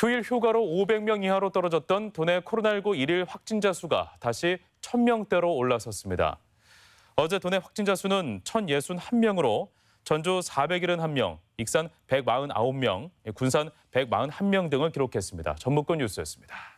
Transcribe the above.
휴일 휴가로 500명 이하로 떨어졌던 도내 코로나19 일일 확진자 수가 다시 1000명대로 올라섰습니다. 어제 도내 확진자 수는 1061명으로 전주 471명, 익산 149명, 군산 141명 등을 기록했습니다. 전무권 뉴스였습니다.